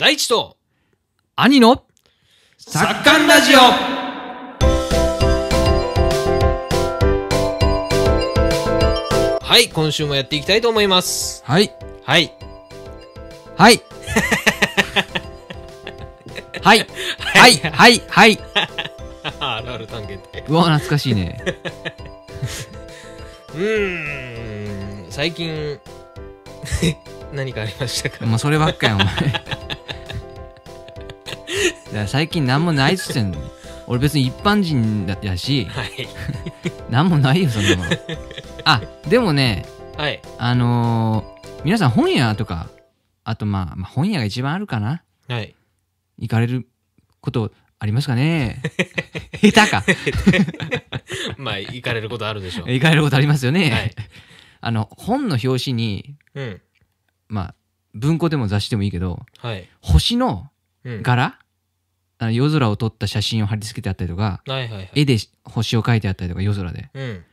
大地と兄の作家ラジオはい、今週もやっていきたいと思います。はい。はい。はい。はい。はい。はい。はい。あるある探検隊。うわ、懐かしいね。うーん、最近、何かありましたかまあ、そればっかや、お前。最近何もないっつってんの俺別に一般人だやし、はい、何もないよそんなもんあでもね、はい、あのー、皆さん本屋とかあとまあ、まあ、本屋が一番あるかな、はい、行かれることありますかね 下手か まあ行かれることあるでしょう行かれることありますよね、はい、あの本の表紙に、うん、まあ文庫でも雑誌でもいいけど、はい、星の柄、うん夜空を撮った写真を貼り付けてあったりとか、はいはいはい、絵で星を描いてあったりとか夜空で、うん、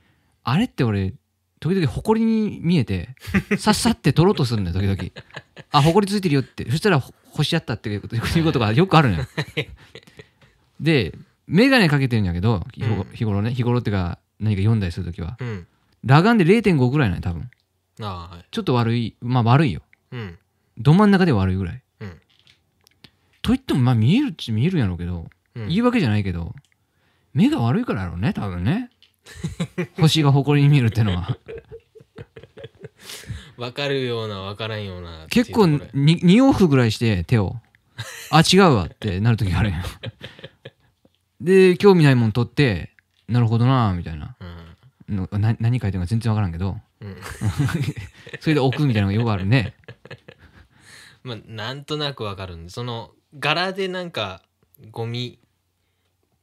あれって俺時々りに見えて さっさって撮ろうとするんだよ時々ありついてるよってそしたら星あったっていうことがよくあるのよで眼鏡かけてるんだけど日頃,、ね日頃っていうか何か読んだりする時は、うん、裸眼で0.5ぐらいなの多分あ、はい、ちょっと悪いまあ悪いよ、うん、ど真ん中で悪いぐらいと言ってもまあ見えるっちゃ見えるやろうけど、うん、言い訳じゃないけど目が悪いからやろうね多分ね 星が誇りに見えるってのは分 かるような分からんような結構に2往復ぐらいして手をあ違うわってなる時あるやん で興味ないもん取ってなるほどなみたいな、うん、な何書いてるか全然分からんけど、うん、それで置くみたいなのがよくあるねまあなんとなく分かるんでその柄でなんかゴミ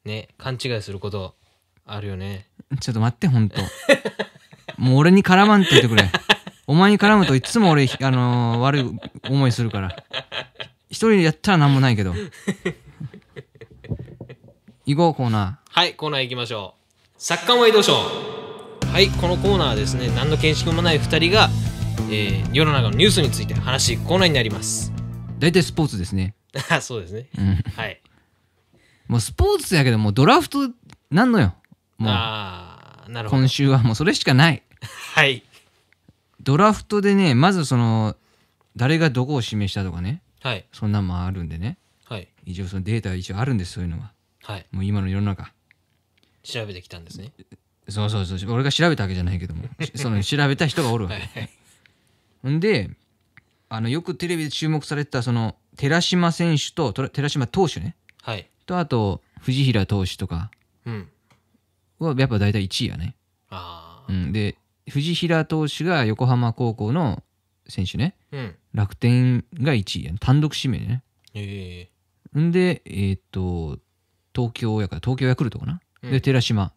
ね勘違いすることあるよねちょっと待ってほんと もう俺に絡まんといてくれお前に絡むといつも俺、あのー、悪い思いするから一人でやったら何もないけど行こうコーナーはいコーナー行きましょうサッカーワイドショーはいこのコーナーはですね何の見識もない二人が、えー、世の中のニュースについて話しコーナーになります大体スポーツですねあ そうですね、はいもうスポーツやけどもうドラフトなんのよもうあなるほど今週はもうそれしかない はいドラフトでねまずその誰がどこを指名したとかね、はい、そんなんもあるんでね、はい、一応そのデータ一応あるんですそういうのは、はい、もう今の世の中調べてきたんですねそうそうそう俺が調べたわけじゃないけども その調べた人がおるわけ、はい、んであのよくテレビで注目されてたその寺島選手と寺島投手ねはいとあと藤平投手とかうんはやっぱ大体1位やね、あうん、で藤平投手が横浜高校の選手ねうん楽天が1位やね単独指名ねええんでえーっと東京やから東京ヤクルトかな、うんで寺島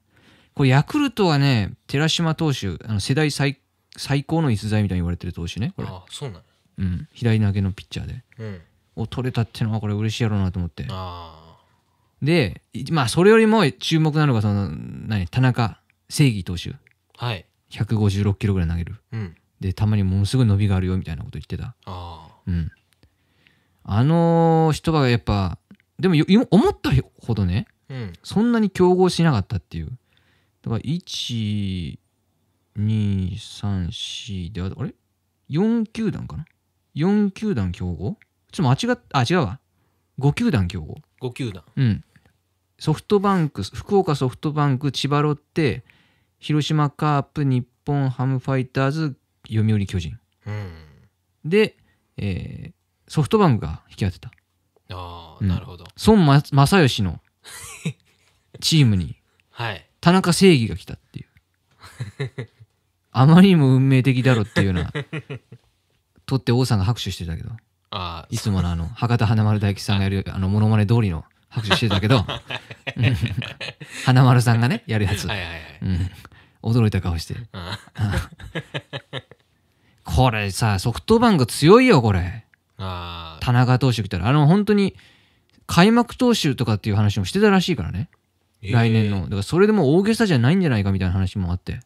これヤクルトはね寺島投手あの世代最最高の逸材みたいに言われてる投手ねこれ、ああそうなんうん、左投げのピッチャーでうんを取れたっていうのはこれ嬉しいやろうなと思ってでまあそれよりも注目なのがその何田中正義投手はい156キロぐらい投げる、うん、でたまにものすごい伸びがあるよみたいなこと言ってたあ,、うん、あの人がやっぱでも思ったほどね、うん、そんなに競合しなかったっていうだから1234であれ4球団かな4球団競合ちょっと間違っ、あ、違うわ。5球団競合。5球団。うん。ソフトバンク、福岡ソフトバンク、千葉ロッテ、広島カープ、日本ハムファイターズ、読売巨人。うん、で、えー、ソフトバンクが引き当てた。ああ、なるほど。孫正義の チームに、はい、田中正義が来たっていう。あまりにも運命的だろっていうような、取って王さんが拍手してたけど。あいつものあの博多華丸大吉さんがやるあのモノマネ通りの拍手してたけど 華丸さんがねやるやつ、はいはいはいうん、驚いた顔して これさソフトバンク強いよこれ田中投手来たらあの本当に開幕投手とかっていう話もしてたらしいからね、えー、来年のだからそれでも大げさじゃないんじゃないかみたいな話もあって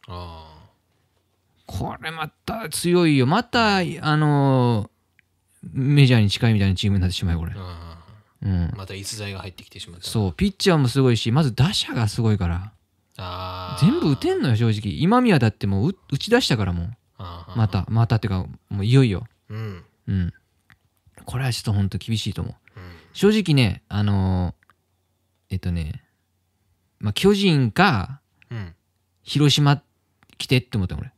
これまた強いよまたあのーメジャーに近いみたいなチームになってしまうよこれ、うん、また逸材が入ってきてしまう。そうピッチャーもすごいしまず打者がすごいから全部打てんのよ正直今宮だってもう打ち出したからもうまたまたってかもういよいよ、うん、うん、これはちょっと本当厳しいと思う、うん、正直ねあのー、えっとねまあ巨人か、広島来てって思った俺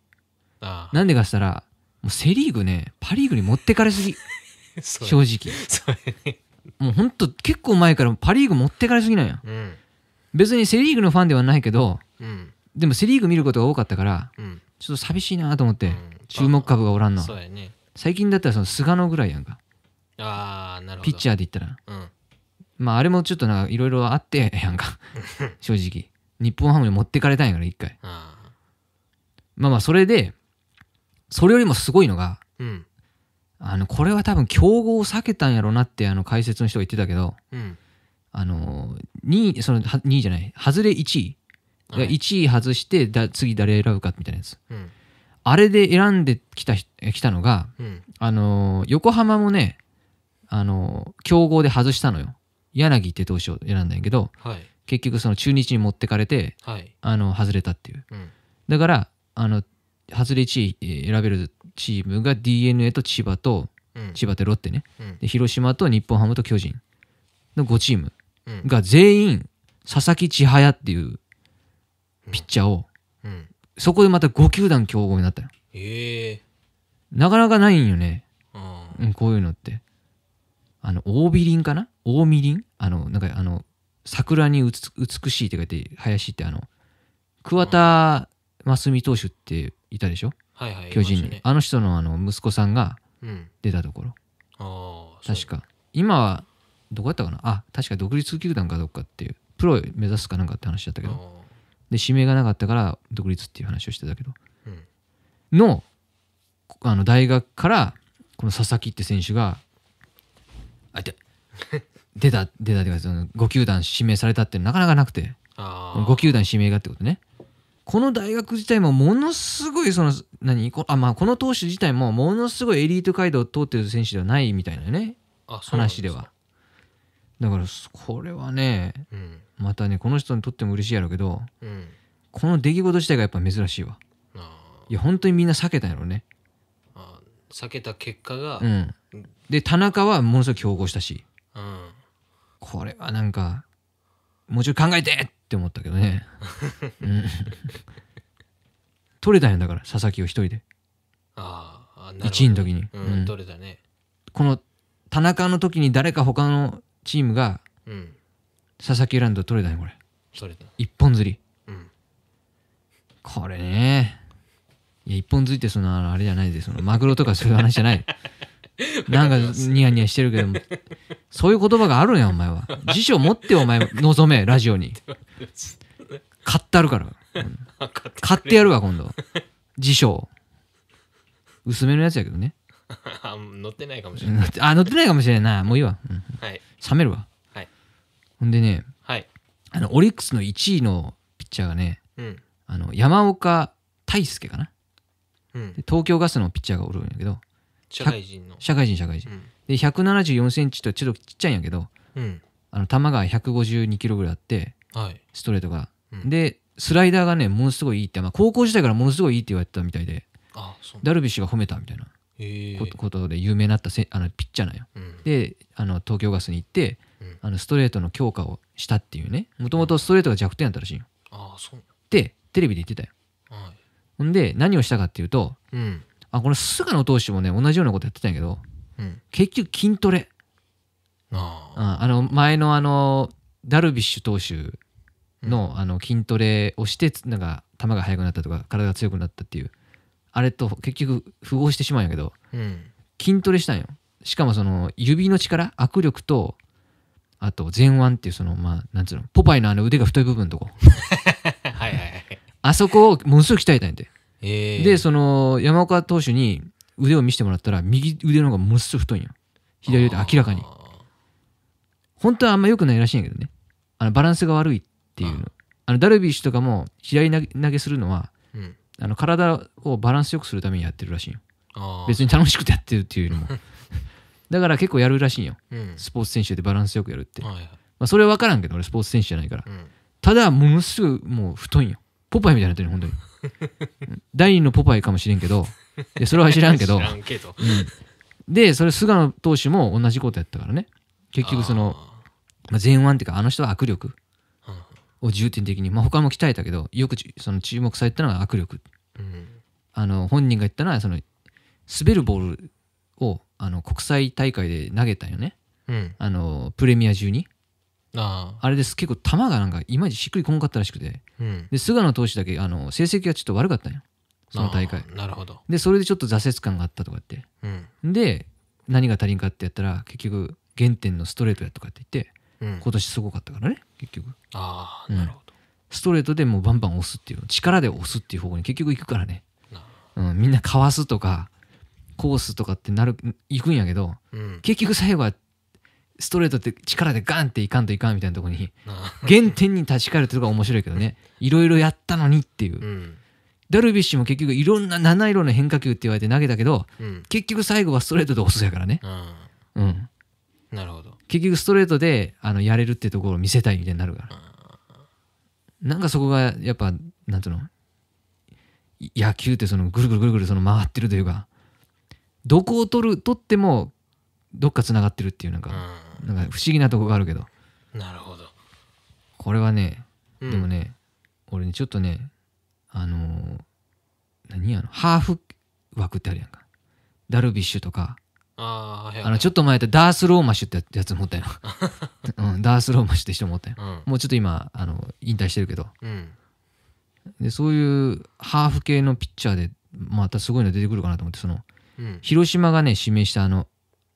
なんでかしたらもうセ・リーグねパ・リーグに持ってかれすぎ 正直もうほんと結構前からパ・リーグ持ってかれすぎなんや、うん、別にセ・リーグのファンではないけど、うん、でもセ・リーグ見ることが多かったから、うん、ちょっと寂しいなと思って、注目株がおらんの、ね、最近だったらその菅野ぐらいやんかあなるほどピッチャーで言ったら、まああれもちょっとなんかいろいろあって やんか 正直日本ハムに持ってかれたんやから一回まあまあそれでそれよりもすごいのが、うん、あのこれは多分競合を避けたんやろうなってあの解説の人が言ってたけど、うん、あの2位その2位じゃない外れ1位、1位外してだ次誰選ぶかみたいなやつ、うん、あれで選んできたきたのが、うん、あの横浜もねあの競合で外したのよ柳って投手を選んだんやけど、はい、結局その中日に持ってかれて、はい、あの外れたっていう、だからあの外れ1位選べるチームが d n a と千葉と、うん、千葉ってロッテね、うん、広島と日本ハムと巨人の5チームが全員佐々木千早っていうピッチャーを、うん、そこでまた5球団競合になったの、えなかなかないんよね、うん、こういうのってあの大美林かな大美林あのなんかあの桜に美しいって書いて林ってあの桑田真澄投手っていたでしょ、はいはい、巨人に、ね、あの人のあの息子さんが出たところ、うん、確か今はどこやったかなあ確か独立球団かどっかっていうプロ目指すかなんかって話だったけどで指名がなかったから独立っていう話をしてたけど、うん、のあの大学からこの佐々木って選手があいて 出た出たってかその5球団指名されたってなかなかなくて5球団指名がってことねこの大学自体もものすごいその何こあ、まあ、この投手自体もものすごいエリート街道を通ってる選手ではないみたいなね話ではだからこれはね、うん、またねこの人にとっても嬉しいやろうけど、うん、この出来事自体がやっぱ珍しいわいや本当にみんな避けたんやろうね避けた結果が、うん、で田中はものすごく競合したし、これはなんかもうちょい考えてっって思ったけどね、取れたんやだから佐々木を一人でああ1位の時に、うん、取れたねこの田中の時に誰か他のチームが、うん、佐々木ランド取れたやこれれた一本釣り、うん、これねいや一本釣りってそのあれじゃないでそのマグロとかそういう話じゃない なんかニヤニヤしてるけども、そういう言葉があるや、お前は。辞書持ってお前、望め、ラジオに。買ってあるから。買ってやるわ、今度。辞書薄めのやつやけどね。あ、乗ってないかもしれない。あ、乗ってないかもしれないな。もういいわ。冷めるわ。ほんでね、あの、オリックスの1位のピッチャーがね、あの山岡大輔かな、東京ガスのピッチャーがおるんやけど、社会人の社会人社会人、うん、で174センチとちょっとちっちゃいんやけど、うん、あの球が152キロぐらいあって、はい、ストレートが、うん、でスライダーがねものすごいいいって、まあ、高校時代からものすごいいいって言われてたみたいでダルビッシュが褒めたみたいなことで有名になったせあのピッチャーなんよ、うん、であの東京ガスに行って、あのストレートの強化をしたっていうねもともとストレートが弱点だったらしいよ、あそうでテレビで言ってたよ、はい、ほんで何をしたかっていうと、うん、あこの菅野投手もね同じようなことやってたんやけど、うん、結局筋トレああの前のあのダルビッシュ投手のうん、あの筋トレをしてなんか球が速くなったとか体が強くなったっていうあれと結局符合してしまうんやけど、うん、筋トレしたんよしかもその指の力握力とあと前腕っていうそのまあなんつうのポパイのあの腕が太い部分のとこ はいはい、はい、あそこをものすごい鍛えたんやてえー、でその山岡投手に腕を見せてもらったら右腕の方がものすごく太いんよ左腕明らかに本当はあんま良くないらしいんやけどねあのバランスが悪いっていうのあのダルビッシュとかも左投げするのは、うん、あの体をバランスよくするためにやってるらしいよ別に楽しくてやってるっていうよりも だから結構やるらしいよ、うん、スポーツ選手でバランスよくやるって、はいはい、まあ、それは分からんけど俺スポーツ選手じゃないから、うん、ただものすごいもう太いんよポパイみたいになってる本当に第2のポパイかもしれんけど それは知らんけど知らんけど、うん、でそれ菅野投手も同じことやったからね結局その前腕っていうかあの人は握力を重点的に、まあ、他も鍛えたけどよくその注目されたのが握力、うん、あの本人が言ったのはその滑るボールをあの国際大会で投げたよね、うん、あのプレミア中にあれです結構球がなんかいまいちしっくりこんかったらしくてで菅野投手だけあの成績がちょっと悪かったんよその大会なるほどでそれでちょっと挫折感があったとかって、うん、で何が足りんかってやったら結局原点のストレートやとかって言って、うん、今年すごかったからね結局ああなるほど、ストレートでもうバンバン押すっていう力で押すっていう方向に結局行くからね、うん、みんなかわすとかコースとかってなる行くんやけど、結局最後はストレートって力でガンっていかんといかんみたいなとこに原点に立ち返るってとこが面白いけどねいろいろやったのにっていう、うん、ダルビッシュも結局いろんな七色の変化球って言われて投げたけど、うん、結局最後はストレートで押すやからね、うん、なるほど結局ストレートであのやれるってところを見せたいみたいになるから、なんかそこがやっぱなんていうの野球ってそのぐるぐるぐるぐるその回ってるというかどこを取る取ってもどっかつながってるっていうなんか、なんか不思議なとこがあるけどなるほどこれはね、うん、でもね俺ねちょっとねあのー、何やのハーフ枠ってあるやんかダルビッシュとかあのちょっと前やったダース・ローマシュってやつ持ったよ、うん、ダース・ローマシュって人持ったん、うん、もうちょっと今あの引退してるけど、うん、でそういうハーフ系のピッチャーでまたすごいの出てくるかなと思ってその、広島がね指名したあの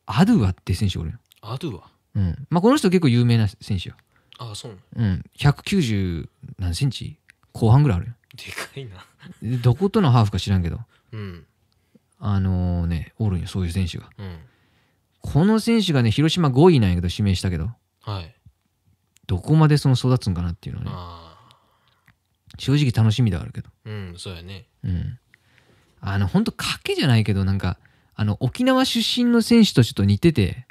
アドゥアって選手おるよアドゥアうん。まあ、この人結構有名な選手よ。ああ、そうなのうん。190何センチ後半ぐらいあるよ。でかいなどことのハーフか知らんけど。うん。あのね、おるんよ、そういう選手が。うん。この選手がね、広島5位なんやけど、指名したけど。はい。どこまでその育つんかなっていうのね。正直楽しみではあるけど。うん、そうやね。うん。あの、ほんと賭けじゃないけど、なんか、あの、沖縄出身の選手とちょっと似てて、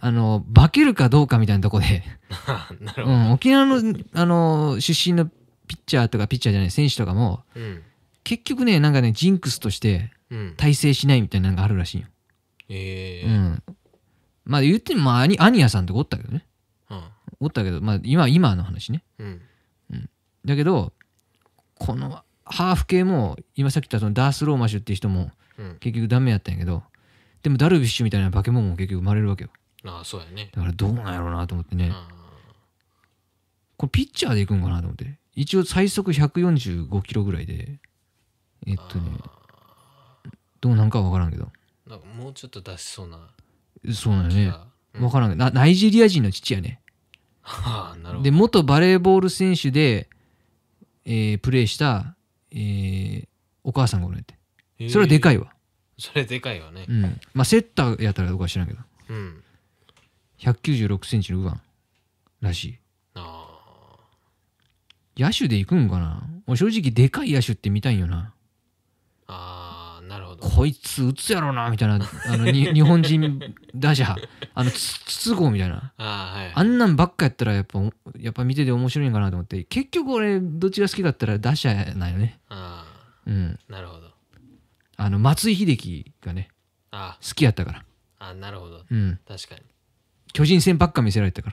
あの化けるかどうかみたいなとこで うん、沖縄のあの出身のピッチャーとかピッチャーじゃない選手とかも、うん、結局ねなんかねジンクスとして大成しないみたいなのがあるらしいよ。えー、うん、まあ言っても、まあ、アニアさんとかおったけどね、おったけど、まあ、今今の話ね、うんだけどこのハーフ系も今さっき言ったそのダース・ローマシュっていう人も結局ダメやったんやけど、でもダルビッシュみたいな化け物も結局生まれるわけよ。ああそうやねだからどうなんやろうなと思ってねこれピッチャーでいくんかなと思って一応最速145キロぐらいでえっとねどうなんか分からんけどなんかもうちょっと出しそうなそうなんね、うん、分からんけどナイジェリア人の父やねはあなるほどで元バレーボール選手で、えー、プレーした、えー、お母さんがおるんやって、それはでかいわそれでかいわね、うん、まあセッターやったらどうか知らんけどうん196センチの右腕らしい。野手で行くんかな正直でかい野手って見たいんよな。あなるほど。こいつ打つやろな、みたいな。あの、日本人打者。あの、筒香みたいな。あ,、はい、あんなんばっかやったら、やっぱ、やっぱ見てて面白いんかなと思って。結局俺、どっちが好きだったら打者なんよね。ああ。うん。なるほど。あの、松井秀喜がね、あ好きやったから。あなるほど。うん。確かに。巨人戦ばっか見せられたか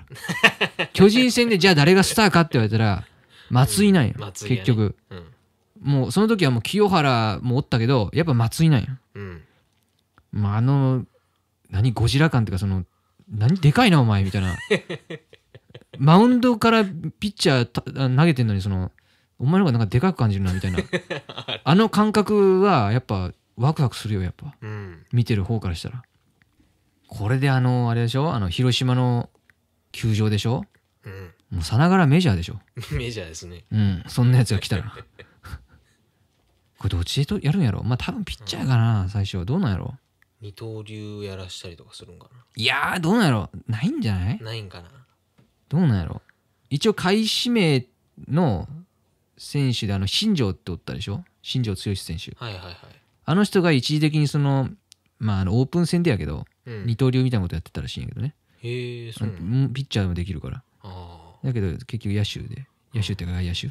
ら 巨人戦でじゃあ誰がスターかって言われたら松井なんよ、うん、結局、うん、もうその時はもう清原もおったけどやっぱ松井なんよ、うん、まああの何ゴジラ感っていうかその何でかいなお前みたいな マウンドからピッチャー投げてんのにそのお前の方がなんかでかく感じるなみたいな あの感覚はやっぱワクワクするよやっぱ、見てる方からしたらこれであの、あれでしょあの、広島の球場でしょうん。もうさながらメジャーでしょメジャーですね。うん、そんなやつが来たら。これどっちでとやるんやろまあ多分ピッチャーかな、最初。どうなんやろ二刀流やらしたりとかするんかないやー、どうなんやろないんじゃないないんかなどうなんやろ一応、開始名の選手で、あの、新庄っておったでしょ新庄剛志選手。はいはいはい。あの人が一時的にその、まあ、あのオープン戦でやけど、うん、二刀流みたいなことやってたらしいんやけどねへえそうピッチャーもできるからだけど結局野手で野手っていうか外野手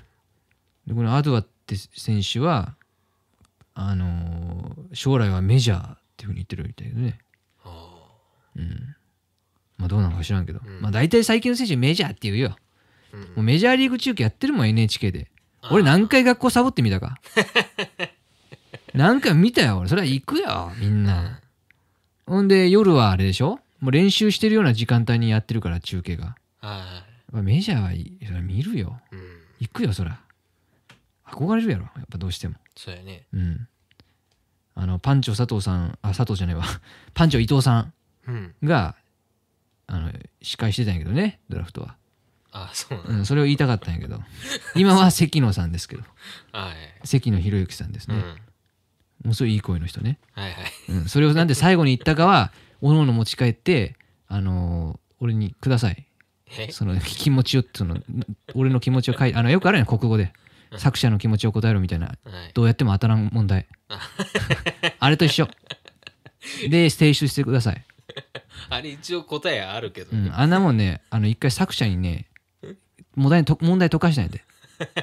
でこのアドアって選手はあのー、将来はメジャーっていうふうに言ってるみたいだねうんまあどうなのか知らんけど、うん、まあ大体最近の選手メジャーって言うよ、うん、もうメジャーリーグ中継やってるもん NHK で俺何回学校サボってみたか 何回も見たよそれは行くよみんなほんで夜はあれでしょもう練習してるような時間帯にやってるから中継があメジャーはいそれ見るよ、うん、行くよそら憧れるやろやっぱどうしてもそうやねうんあのパンチョ佐藤さんあ佐藤じゃないわ パンチョ伊藤さんが、うん、あの司会してたんやけどねドラフトはあそうなうん、それを言いたかったんやけど今は関野さんですけどはい、関野博之さんですね、うんもうすごいいい声の人ね、はいはいうん、それをなんで最後に言ったかは おのおの持ち帰ってあのー、俺にくださいその気持ちをその俺の気持ちを書いてあのよくあるやん国語で作者の気持ちを答えるみたいな、はい、どうやっても当たらん問題 あれと一緒で提出してくださいあれ一応答えあるけど、ね、うん、あんなもんねあの一回作者にね問題問題解かしないで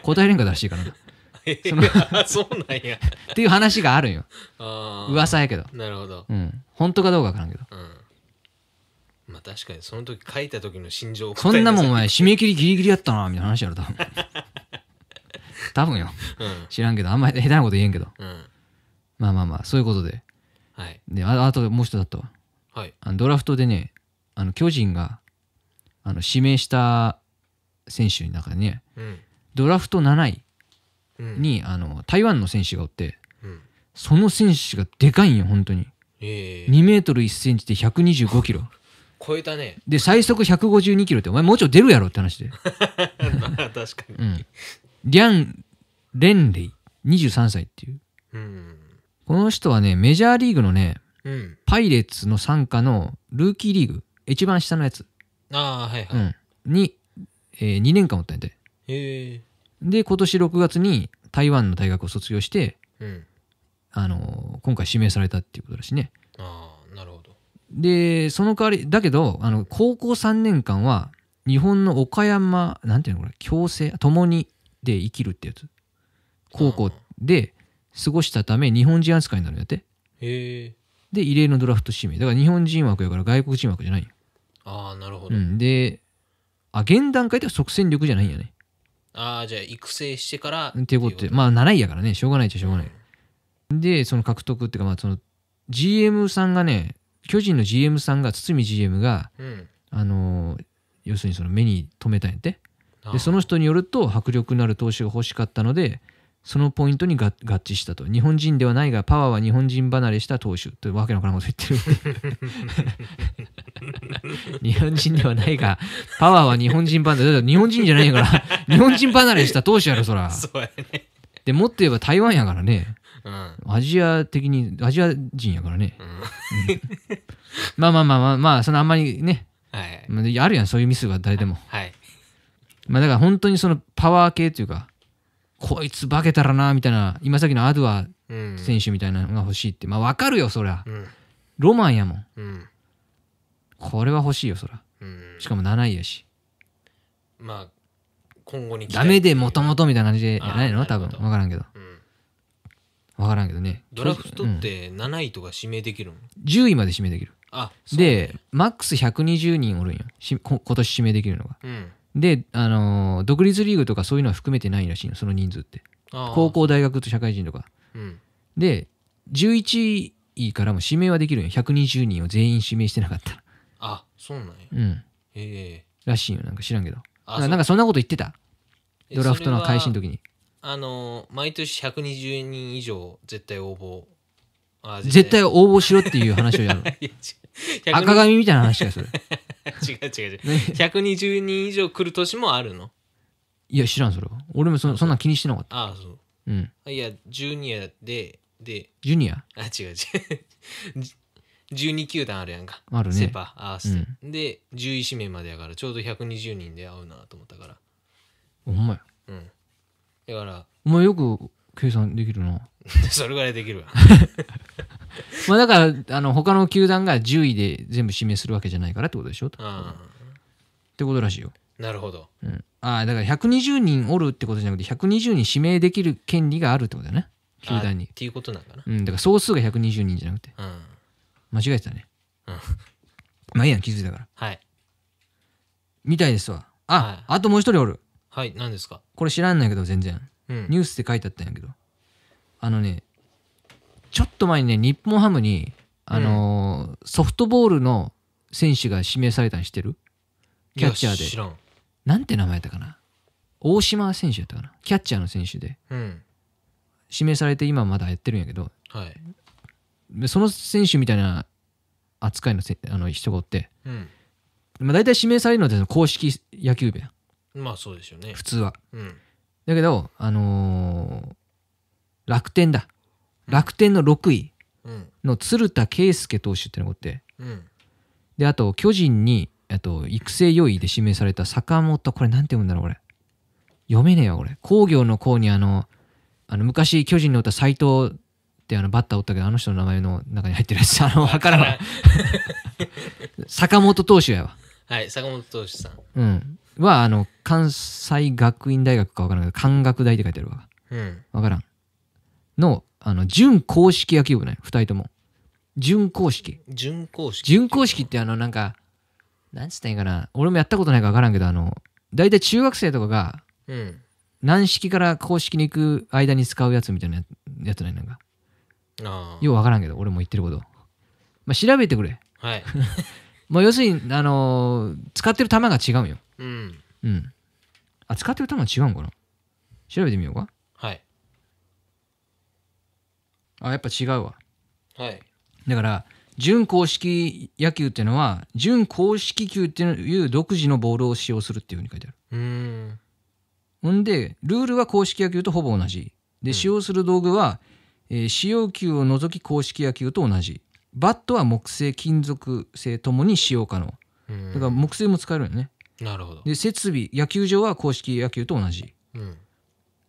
答えれんからしいいからその そうなんや。っていう話があるんよ。噂やけど。なるほど。うん。本当かどうかわからんけど。まあ確かにその時書いた時の心情をそんなもんお前、締め切りギリギリやったな、みたいな話やろ、多分。多分よ。うん。知らんけど、あんまり下手なこと言えんけど。うん。うん。まあまあまあ、そういうことで。はい。で、ああともう一つだったわ。はい。あのドラフトでね、あの巨人があの指名した選手の中でね、うん。ドラフト7位に、あの台湾の選手がおって、その選手がでかいんよ本当に、えー、2メートル1センチで125キロ 超えたねで最速152キロってお前もうちょい出るやろって話で まあ確かに、うん、リャン・レンレイ23歳っていう、うん、この人はねメジャーリーグのね、うん、パイレーツの傘下のルーキーリーグ一番下のやつあ、はいはいうん、に、えー、2年間おったんやでへえで、今年6月に台湾の大学を卒業して、うん、あの、今回指名されたっていうことだしね。ああ、なるほど。で、その代わり、だけど、あの、高校3年間は、日本の岡山、なんていうのこれ、共生、共にで生きるってやつ。高校で過ごしたため、日本人扱いになるんやって。へえ。で、異例のドラフト指名。だから日本人枠やから外国人枠じゃないよ。ああ、なるほど。うん、で、あ、現段階では即戦力じゃないんやね。ああじゃあ育成してからっていうことでまあ7位やからねしょうがないっちゃしょうがない、うん、でその獲得っていうかまあその GM さんがね巨人の GM さんが堤 GM が、うん、あの要するにその目に留めたんやってでその人によると迫力のある投手が欲しかったのでそのポイントに合致したと日本人ではないがパワーは日本人離れした投手というわけのわからんこと言ってる 日本人ではないが、パワーは日本人パンダ。だ日本人じゃないから、日本人離れした当うやろ、そら。そうやね。で、もっと言えば台湾やからね。うん、アジア的に、アジア人やからね。うん、まあまあまあまあ、まあ、そのあんまりね。はい、あるやん、そういうミスが誰でも。はい。まあだから本当にそのパワー系というか、こいつ化けたらな、みたいな、今さっきのアドア選手みたいなのが欲しいって。まあわかるよ、そりゃ。うん、ロマンやもん。うんこれは欲しいよそらうんしかも7位やしまあ今後に期ダメでもともとみたいな感じでゃないの多分わ分からんけどうん分からんけどねドラフトっ、て7位とか指名できるのうん10位まで指名できるあそでマックス120人おるんよしこ今年指名できるのがうんであのー独立リーグとかそういうのは含めてないらしいのその人数って高校大学と社会人とかうんで11位からも指名はできるんよ120人を全員指名してなかったらそうなんやうんええらしいよなんか知らんけどあなんかそんなこと言ってたドラフトの開始の時にあの毎年120人以上絶対応募あ絶対応募しろっていう話をやるの 赤髪みたいな話がよそれ 違う違う違うね120人以上来る年もあるのいや知らんそれは俺もそそんな気にしてなかっああそううんいやジュニアででジュニアあ違う違う12球団あるやんかあるねセ・パうん、で10位指名までやからちょうど120人で会うなと思ったからほんまやうんだからお前よく計算できるな それぐらいできるわ まあだからあの他の球団が10位で全部指名するわけじゃないからってことでしょあってことらしいよなるほど、うん、ああだから120人おるってことじゃなくて120人指名できる権利があるってことだよね球団にっていうことなんかなうんだから総数が120人じゃなくてうん間違えてたね。うん。まあいいやん、気づいたから。はい。みたいですわ。あ、あともう一人おる。はい、何ですかこれ知らんないけど、全然。うん。ニュースで書いてあったんやけど。あのね、ちょっと前にね、日本ハムに、あのーソフトボールの選手が指名されたん知ってるキャッチャーで知らん。なんて名前やったかな大島選手やったかなキャッチャーの選手で。うん。指名されて今まだやってるんやけど、はい。その選手みたいな扱いのせあの人がおって、うんまあ、大体指名されるのは公式野球部やまあそうですよね普通は、うん、だけど、あのー、楽天だ楽天の6位の鶴田圭佑投手ってのがおって、うん、であと巨人にと育成4位で指名された坂本これなんて読むんだろうこれ読めねえよこれ工業の工にあのあの昔巨人の歌斎藤ってあのバッターおったけどあの人の名前の中に入ってるやつあの分からない 坂本投手やわはい坂本投手さんうんはあの関西学院大学か分からんけど関学大って書いてあるわ、うん、分からんのあの準公式野球部ね2人とも準公式準公式準公式ってあのなんかなんつったんやかな俺もやったことないか分からんけどあの大体中学生とかが、うん、軟式から公式に行く間に使うやつみたいなやつないなんかよう分からんけど俺も言ってること、まあ、調べてくれ、はい、まあ要するに、あのー、使ってる球が違うよ、うん、うん、あ使ってる球違うんかな調べてみようかはいあやっぱ違うわはいだから準公式野球っていうのは準公式球っていう独自のボールを使用するっていうふうに書いてあるうんほんでルールは公式野球とほぼ同じで、うん、使用する道具はえ使用球を除き硬式野球と同じバットは木製金属製ともに使用可能だから木製も使えるよねなるほどで設備野球場は硬式野球と同じ、うん、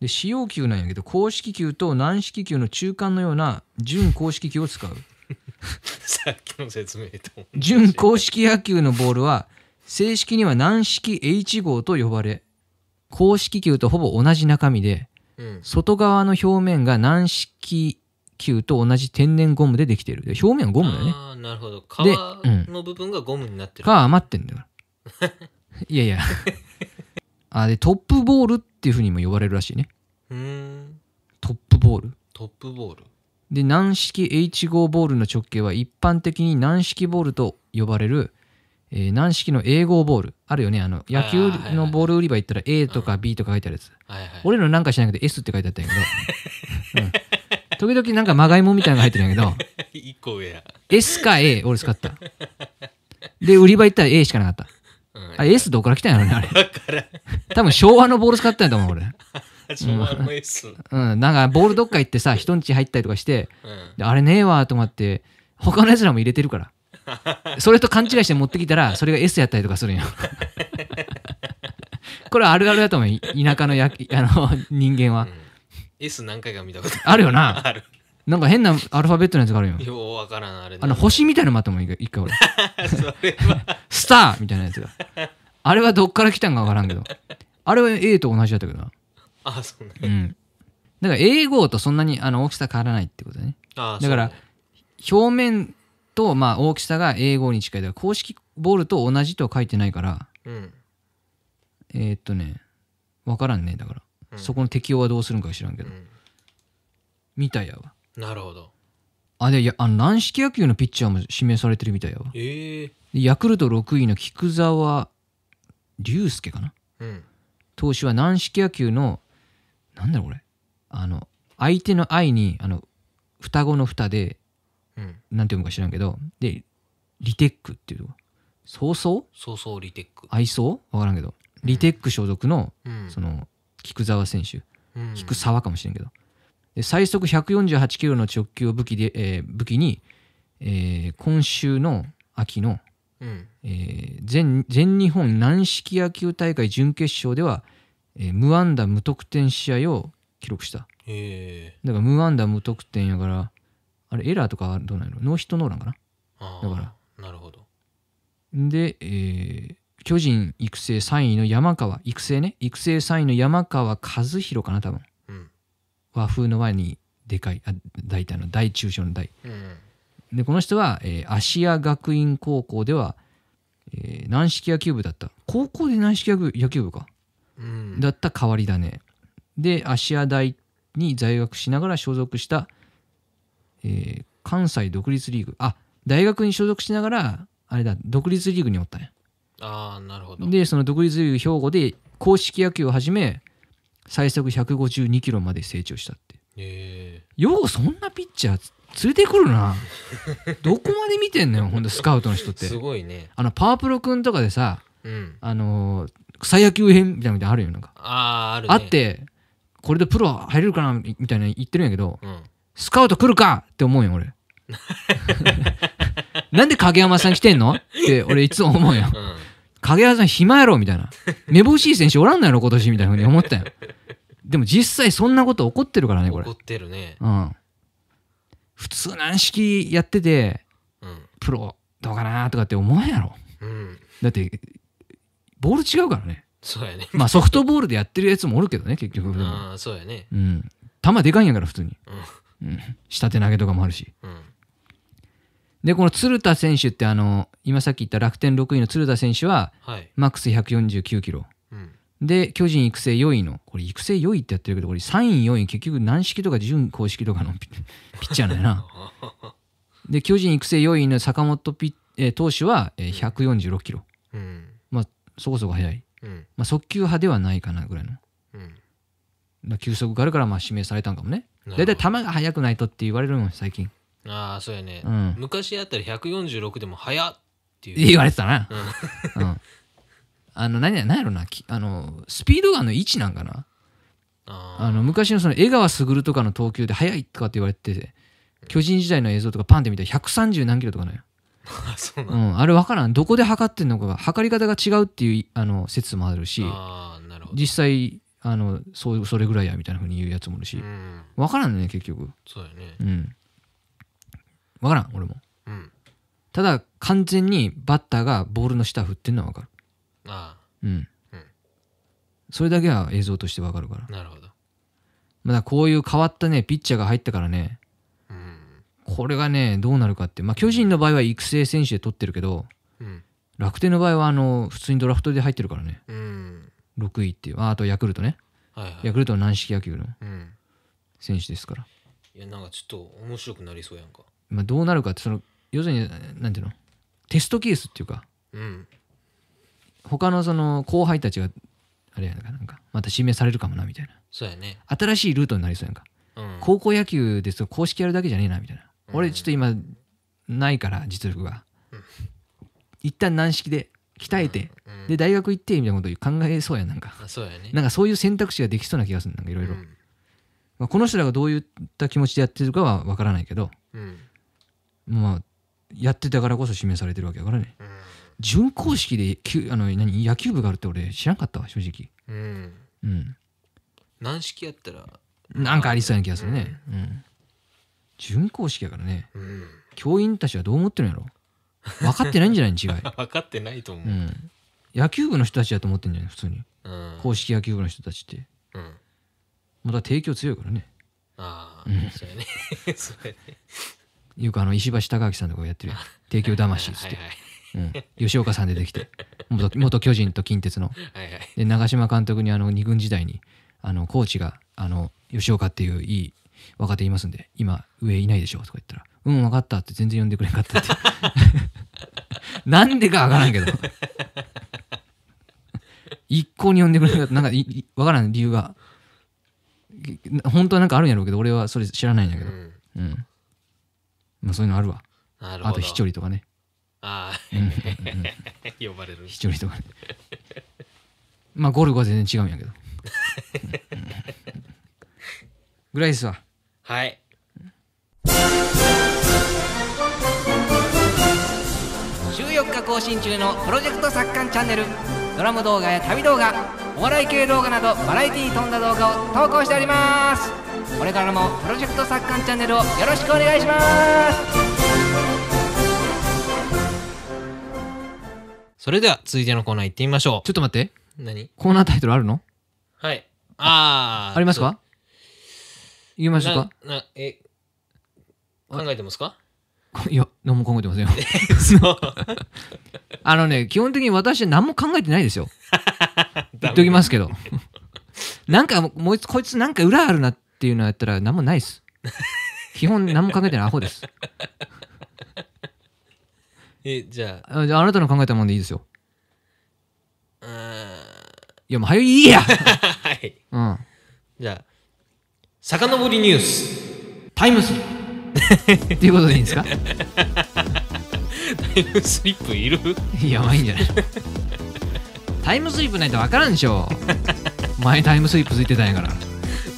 で使用球なんやけど硬式球と軟式球の中間のような準硬式球を使う さっきの説明と準硬式野球のボールは正式には軟式 H 号と呼ばれ硬式球とほぼ同じ中身で外側の表面が軟式球と同じ天然ゴムでできてる。表面はゴムだよね。ああ、なるほど。皮の部分がゴムになってる。皮、うん、余ってんだよ。いやいやあで、トップボールっていうふうにも呼ばれるらしいね。うんトップボールトップボールで軟式 H5 ボールの直径は一般的に軟式ボールと呼ばれるえー、軟式の英語ボールあるよねあの野球のボール売り場行ったら A とか B とか書いてあるやつ、はい俺らなんかしなくて S って書いてあったんやけど、うん、時々なんかまがいもみたいなのが入ってるんやけど 一個上や S か A 俺使ったで売り場行ったら A しかなかった、うん、あ S どっから来たんやろねあれ多分昭和のボール使ったんやと思う俺 昭和の S、うん、なんかボールどっか行ってさ人んち入ったりとかして、うん、あれねえわと思って他のやつらも入れてるから それと勘違いして持ってきたらそれが S やったりとかするんよ これあるあるだと思う田舎のやあの人間は、うん、S 何回か見たことあるよなあるなんか変なアルファベットのやつがあるよ。ようわからん、あれ。あの、星みたいなのもあったもん、一回俺。スターみたいなやつが。あれはどっから来たんかわからんけど。あれは A と同じだったけどな。あ、そうね。うん。だから、A 号とそんなにあの大きさ変わらないってことね。あ、だから、表面と、まあ、大きさが A5 に近いだから公式ボールと同じとは書いてないからうんえーっとね分からんねだから、うんそこの適用はどうするんか知らんけど、うんみたいやわなるほどあでいやあの軟式野球のピッチャーも指名されてるみたいやわええヤクルト6位の菊沢龍介かなうん投手は軟式野球のなんだろうこれあの相手の愛にあの双子の蓋でうん、なんて読むか知らんけどでリテックっていうとこそうそうそうそうリテック愛想分からんけど、うん、リテック所属の、うん、その菊沢選手、うん、菊沢かもしれんけどで最速148キロの直球を武器で、えー、武器に、えー、今週の秋の、うんえー、全全日本軟式野球大会準決勝では、えー、無安打無得点試合を記録した、えー、だから無安打無得点やからあれエラーとかはどうなのノーヒットノーランかなだからなるほどで、えー、巨人育成3位の山川育成ね育成3位の山川和弘かな多分、うん、和風の和にでかいあ大体の大中小の大、うん、でこの人は、えー、芦屋学院高校では、えー、軟式野球部だった高校で軟式野球部か、うん、だった代わりだねで芦屋大に在学しながら所属したえー、関西独立リーグあ大学に所属しながらあれだ独立リーグにおったんやあなるほどでその独立リーグ兵庫で硬式野球をはじめ最速152キロまで成長したってへえようそんなピッチャー連れてくるな どこまで見てんのよほんとスカウトの人ってすごいねあのパワープロ君とかでさ、うん、あのー、草野球編みたいなのあるよなんかああある、ね、あってこれでプロ入れるかなみたいな言ってるんやけど、うん、スカウト来るかって思うよ、俺。なんで影山さん来てんのって俺いつも思うよ。うん影山さん暇やろみたいな。めぼしい選手おらんのやろ今年みたいなふうに思ったよ。でも実際そんなこと起こってるからね、これ。起こってるね。うん。普通軟式やってて、うん、プロどうかなとかって思わんやろ。うん。だって、ボール違うからね。そうやね。まあソフトボールでやってるやつもおるけどね、結局。ああ、そうやね。うん。球でかいんやから、普通に。うんうん、下手投げとかもあるし、うん、でこの鶴田選手ってあの今さっき言った楽天6位の鶴田選手は、はい、マックス149キロ、うん、で巨人育成4位のこれ育成4位ってやってるけどこれ3位4位結局軟式とか準公式とかのピッ チャーなんやな で巨人育成4位の坂本ピ、えー、投手は、えー、146キロ、うん、まあそこそこ速い、うん、まあ、速球派ではないかなぐらいの、うん、球速があるからまあ指名されたんかもね、大体球が速くないとって言われるもん最近ああそうやね、うん、昔やったら146でも速っていう言われてたな、うんあの何何やろなあのスピードガンの位置なんかなあの昔のその江川卓とかの投球で速いとかって言われてて巨人時代の映像とかパンって見たら130何キロとか そうなん、うん、あれ分からんどこで測ってんのか測り方が違うっていうあの説もあるし実際あのそうそれぐらいやみたいなふうに言うやつもいるし、うん、分からんね結局そうだねうん分からん俺も、うん、ただ完全にバッターがボールの下振ってんのは分かるああうん、うん、それだけは映像として分かるからなるほどまだこういう変わったねピッチャーが入ったからね、うん、これがねどうなるかってまあ巨人の場合は育成選手で取ってるけど、うん、楽天の場合はあの普通にドラフトで入ってるからね、うん、6位っていうああとヤクルトね、はいはい、ヤクルトは軟式野球の選手ですから、いやなんかちょっと面白くなりそうやんか、まあ、どうなるかってその要するになんていうのテストケースっていうか、うん、他のその後輩たちがあれやなんかまた指名されるかもなみたいなそうやね新しいルートになりそうやんか、うん、高校野球ですと公式やるだけじゃねえなみたいな、うん、俺ちょっと今ないから実力が、うん、一旦軟式で鍛えて、うんうん、で大学行ってみたいなこと考えそうやなんかそうや、ね、なんかそういう選択肢ができそうな気がするなんかいろいろこの人らがどういった気持ちでやってるかは分からないけど、まあやってたからこそ指名されてるわけだからね、準公式であの何野球部があるって俺知らなかったわ正直うん、うん、軟式やったらなんかありそうな気がするね、うん準公式やからね、教員たちはどう思ってるんやろ分かってないんじゃない違い 分かってないと思う、うん、野球部の人たちだと思ってんじゃない普通に、うん、公式野球部の人たちって、うん、また提供強いからねああ、うん、そうやね そうやねよくあの石橋貴明さんとかやってる提供魂っつってうん、吉岡さん出てきて元元巨人と近鉄のはいはいで長嶋監督にあの2軍時代にあのコーチがあの吉岡っていういい若手いますんで今上いないでしょとか言ったらうん、分かったって全然呼んでくれんかったって。なんでか分からんけど。一向に呼んでくれなかった。なんかい、分からん理由が。本当はなんかあるんやろうけど、俺はそれ知らないんだけど。うん。うん、まあそういうのあるわ。なるほどあと、飛距離とかね。ああ、うん、呼ばれる。飛距離とかね。まあ、ゴルゴは全然違うんやけど。うん、ぐらいですわ。はい。14日更新中のプロジェクト作家チャンネルドラム動画や旅動画お笑い系動画などバラエティに富んだ動画を投稿しておりますこれからもプロジェクト作家チャンネルをよろしくお願いしますそれでは続いてのコーナー行ってみましょうちょっと待って何コーナータイトルあるのはいああありますか言いましょうかなえ考えてますか いや何も考えてませんよ あのね基本的に私は何も考えてないですよ言っときますけどなんかもうこいつなんか裏あるなっていうのやったら何もないです基本何も考えてないアホですえじゃああなたの考えたもんでいいですようん。いやもう早いいやはい、うん、じゃあさかのぼりニュースタイムスリップっていうことでいいんですかタイムスリップいるやばいんじゃないタイムスリップないと分からんでしょ前タイムスリップついてたんやから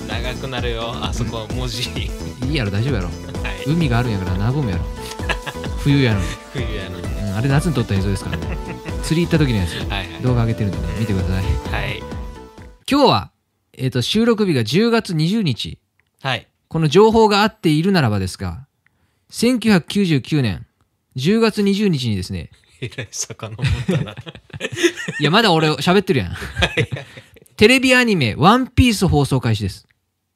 長くなるよあそこ文字、いいやろ大丈夫やろ、はい、海があるんやから和むやろ冬やのに冬やのに、うん、あれ夏に撮った映像ですからね釣り行った時のやつ、はい、はい、動画上げてるんでね見てください、はい、今日は、えーと、と収録日が10月20日、はい、この情報があっているならばですが、1999年10月20日にですね、えらい遡ったな。いや、まだ俺喋ってるやん。テレビアニメ、ワンピース放送開始です。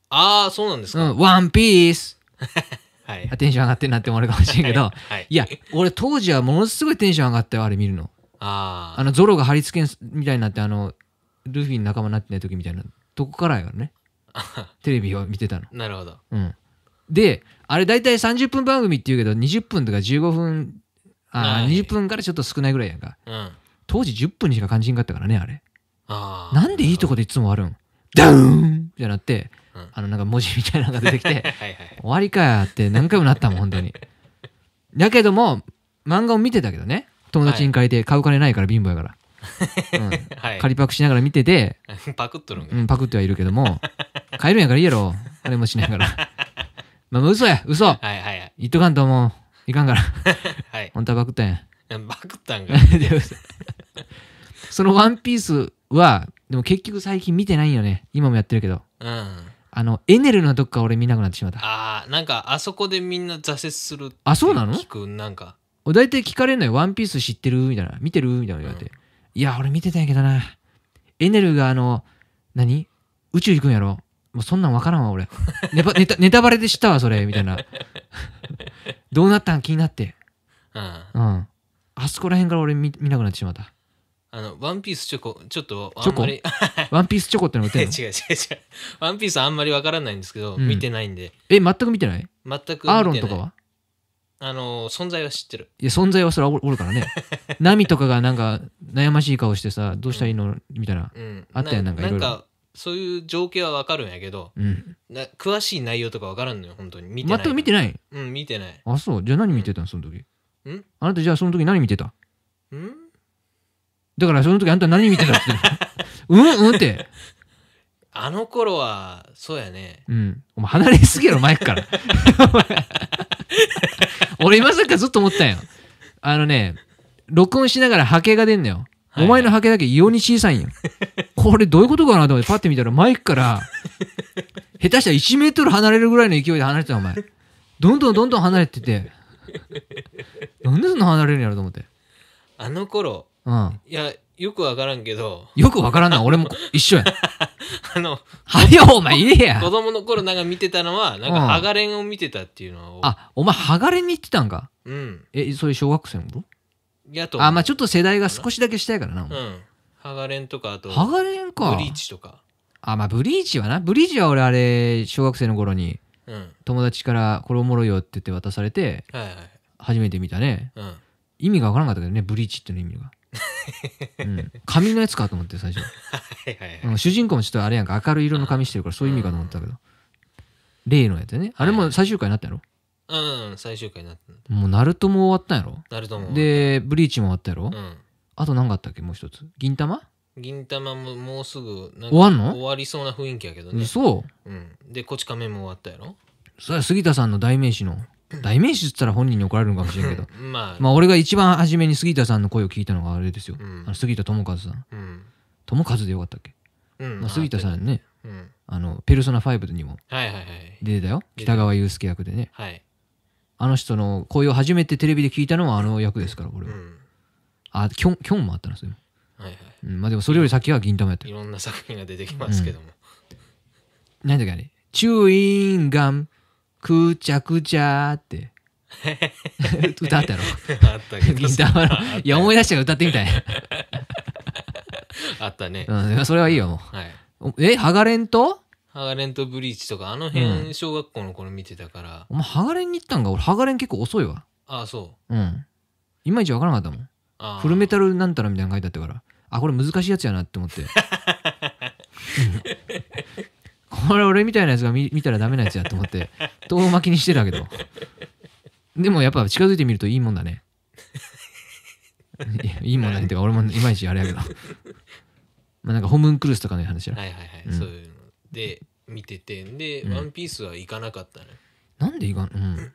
ああ、そうなんですか。うん、ワンピース。はい、テンション上がってんなって思われるかもしれんけど、はい、はい、いや、俺当時はものすごいテンション上がったよ、あれ見るの。ああの、ゾロが貼り付けみたいになって、あの、ルフィの仲間になってない時みたいなとこからやよね。テレビを見てたの。なるほど。うん、であれ大体30分番組っていうけど20分とか15分あ、20分からちょっと少ないぐらいやんか、うん、当時10分にしか感じんかったからねあれあなんでいいとこでいつもあるんダウンってなって、うん、あのなんか文字みたいなのが出てきて はい、終わりかよって何回もなったもん本当に だけども漫画を見てたけどね友達に借りて買う金ないから貧乏やから、はい、仮パクしながら見てて パクっとるんか、うん、パクってはいるけども帰るんやからいいやろあれもしながら まあ嘘や嘘、はいはいはい、言っとかんと思ういかんから、はい、本当はパクったんやパクったんか その「ワンピースはでも結局最近見てないよね今もやってるけど、うん、あのエネルのとこから俺見なくなってしまったあなんかあそこでみんな挫折するあそうなの聞くなんか大体聞かれるのよ「ワンピース知ってる?」みたいな「見てる?」みたいな言われて、うんいや、俺見てたんやけどな。エネルがあの、何宇宙行くんやろもうそんなん分からんわ、俺。ネタネタバレで知ったわ、それ、みたいな。どうなったん気になって。うんうん。あそこら辺から俺見見なくなってしまった。あの、ワンピースチョコ、ちょっと ワンピースチョコっての売っ違うてん違う違う。ワンピースあんまりわからないんですけど、うん見てないんで、え、全く見てない全く見てない。アーロンとかはあのー、存在は知ってるいや存在はそれはおるからねナミ とかがなんか悩ましい顔してさどうしたらいいの、みたいな、うん、あったやんなんかいろいろそういう情景は分かるんやけど、うん、詳しい内容とか分からんのよ本当に見てない全く見てないうん見てないあそうじゃあ何見てたんその時、うん、あなたじゃあその時何見てたうんだからその時あんた何見てたって うんうんってあの頃は、そうやね。うん。お前離れすぎやろ、マイクから。俺今さっきずっと思ったんよ。あのね、録音しながら波形が出んのよ。はいはい、お前の波形だけ異様に小さいんよ。これどういうことかなと思ってパッて見たらマイクから、下手したら1メートル離れるぐらいの勢いで離れてたお前。どんどんどんどん離れてて。なんでそんな離れるんやろと思って。あの頃、うん。いや、よくわからんけど。よくわからんな。俺も一緒やん。あの、はよ、お前言えや。子供の頃なんか見てたのは、なんか、ハガレンを見てたっていうのを。あ、お前、ハガレンに行ってたんか。うん。え、そういう小学生の頃やと。あ、まあちょっと世代が少しだけしたいからな。うん。ハガレンとか、あと、ハガレンか。ブリーチとか。あ、まあブリーチはな。ブリーチは俺、あれ、小学生の頃に、うん、友達からこれおもろいよって言って渡されて、はいはい、初めて見たね、うん、意味が分からなかったけどねブリーチっての意味が髪のやつかと思って最初主人公もちょっとあれやんか明るい色の髪してるからそういう意味かと思ったけど、例のやつねあれも最終回になったやろ、うん最終回になったもうナルトも終わったやろナルトもでブリーチも終わったやろ、うん、あと何があったっけもう一つ銀玉銀玉ももうすぐ終わんの終わりそうな雰囲気やけどねそう、うん、でこち亀も終わったやろそれは杉田さんの代名詞の代名詞っつったら本人に怒られるのかもしれんけどまあ、まあ俺が一番初めに杉田さんの声を聞いたのがあれですよ、うん、あの杉田智和さん、うん、智和でよかったっけ、うん、まあ、杉田さんね、あの「ペルソナ5」にも出てたよ、はいはいはい、北川悠介役でね、はい、あの人の声を初めてテレビで聞いたのはあの役ですから俺は、あきょんきょんもあったんですよ、はいはいうん、まあでもそれより先は銀玉やったいろんな作品が出てきますけども、うん、なんだっけあれ「チューインガン」くちゃくちゃーって。歌ったやろあったけど。いや、思い出したから歌ってみたい。あったね。うん、それはいいよ、もう。はい、え、ハガレンとハガレンとブリーチとか、あの辺、小学校の頃見てたから。うん、お前、ハガレンに行ったんか俺、ハガレン結構遅いわ。ああ、そう。うん。いまいちわからなかったもん。フルメタルなんたらみたいなの書いてあったから、あ、これ難しいやつやなって思って。あれ俺みたいなやつが見見たらダメなやつやと思って 遠巻きにしてたけどでもやっぱ近づいてみるといいもんだね いいいもんだねってか俺もいまいちあれやけどまあなんかホムンクルスとかの話だはいはいはい、うんそういうので見ててで「うんワンピースは行かなかったね、なんでいかん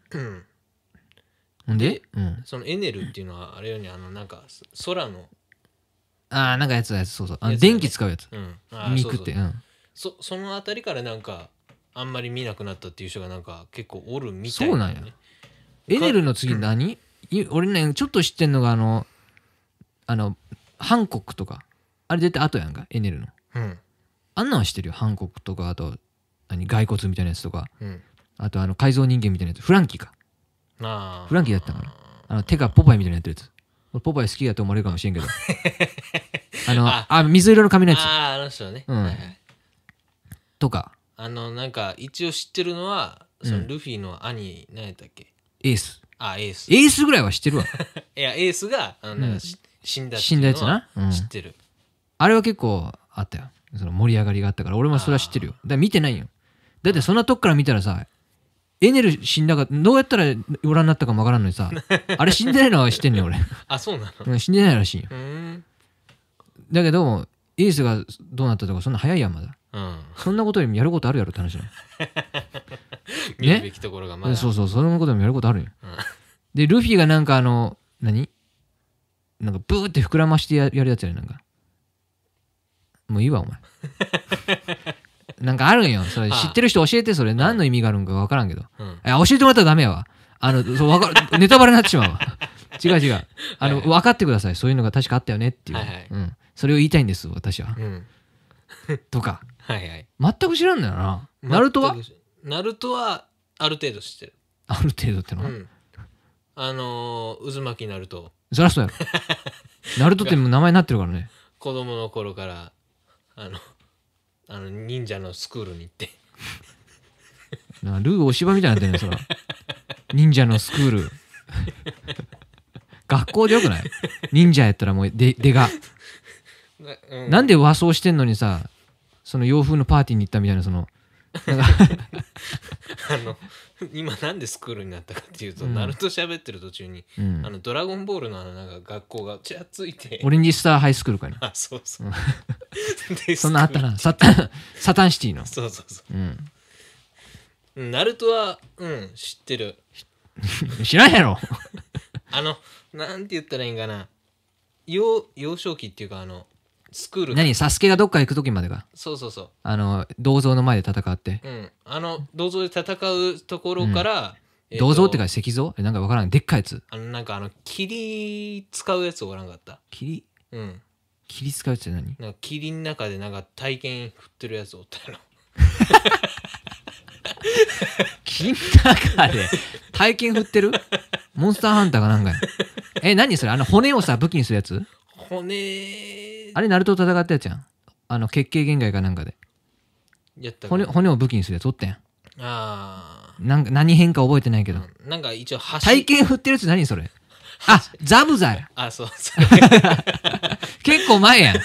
うん で、うん、そのエネルっていうのはあれよねあのなんかそ空の、ああなんかやつやつそうそうあの電気使うやつうん、あ肉ってそうそううんそその辺りからなんかあんまり見なくなったっていう人がなんか結構おるみたいそうなんやエネルの次何、うん、俺ねちょっと知ってんのがあのあのハンコックとかあれ絶対後やんかエネルの、うん、あんなんは知ってるよハンコックとかあと何骸骨みたいなやつとか、うん、あとあの改造人間みたいなやつフランキーかフランキーだったのあの手がポパイみたいなやつポパイ好きだと思われるかもしれんけど あのあ水色の髪のやつあああの人ね、うん、はいはいとかあのなんか一応知ってるのはそのルフィの兄、何やったっけエースあエースエースぐらいは知ってるわ いやエースがあのなんか死んだ死んだやつな、うん知ってるあれは結構あったよその盛り上がりがあったから俺もそれは知ってるよだから見てないよだってそんなとこから見たらさエネル死んだかどうやったらご覧になったかもわからんのにさ あれ死んでないのは知ってんねん俺あそうなのうん死んでないらしいよんだけどエースがどうなったとかそんな早いやんまだそんなことよりもやることあるやろって話じゃ 見るべきところがまだ、そうそうそんなことよりもやることあるよ、うん、でルフィがなんかあの何なんかブーって膨らましてやるやつやねなんかもういいわお前 なんかあるんよそれ知ってる人教えてそれ何の意味があるんか分からんけど、うん、教えてもらったらダメやわあのそうわか ネタバレになってしまうわ違う違うあの、はいはい、分かってくださいそういうのが確かあったよねっていう、はいはい、うん、それを言いたいんです私は、うん、とかはいはい全く知らんだよなナルトはナルトはある程度知ってるある程度ってのうは、んあのー渦巻きナルトそりゃそうやろ ナルトって名前になってるからね子供の頃からあのあの忍者のスクールに行ってなルーお芝居みたいになってるねそら忍者のスクール 学校でよくない忍者やったらもうで出がな,、うん、なんで和装してんのにさその洋風のパーティーに行ったみたいなそのあの今なんでスクールになったかっていうと、うん、ナルト喋ってる途中に、うん、あのドラゴンボールのなんか学校がちらついてオレンジスターハイスクールかなあそうそう そんなあったなサタンサタンシティのそうそうそう、うん、ナルトはうん知ってる 知らんやろあのなんて言ったらいいんかな幼幼少期っていうかあのスクール何サスケがどっか行く時までがそうそうそうあの銅像の前で戦って、うんあの銅像で戦うところから、え銅像ってか石像えなんかわからんでっかいやつあのなんかあの霧使うやつおらんかった霧うん霧使うやつって何なんか霧の中でなんか体験振ってるやつおったやろ霧の中で体験振ってるモンスターハンターかなんかやえ何それあの骨をさ武器にするやつ骨あれ、ナルトと戦ったやつやん。あの、血形限界かなんかで。やった骨骨を武器にするやつ取ったやん。あなんか何変か覚えてないけど。ーなんか一応橋体験振ってるやつ何それ あ、ザブザや。あそうそ 結構前やん。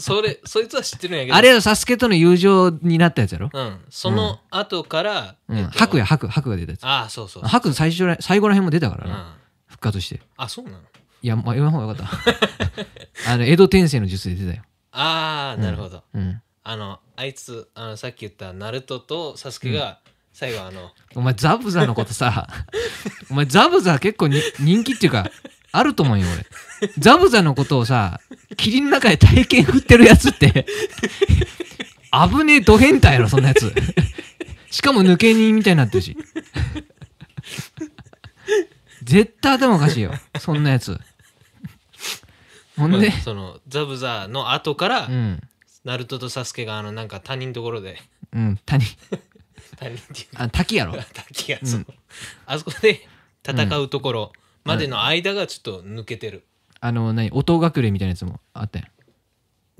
それそいつは知ってるんやけどあれはサスケとの友情になったやつやろ。うんその後から、うん。えっと白や、白、白が出たやつ。ああそうそう白最初ら、最後ら辺も出たからな。うん復活して。あそうなのいや、ま今方がよかった あの江戸天聖の術で出たよああなるほど、うんあのあいつあのさっき言ったナルトとサスケが最後あの、お前ザブザのことさ お前ザブザ結構に人気っていうかあると思うよ俺ザブザのことをさ霧の中で体験振ってるやつって危ねえド変態やろそんなやつしかも抜け人みたいになってるし絶対頭おかしいよそんなやつほんでそのザブザの後から、うんナルトとサスケがあのなんか他人ところでうん人他人っていうあ滝やろ 滝やその、あそこで戦うところまでの間がちょっと抜けてる、あの何音隠れみたいなやつもあったやん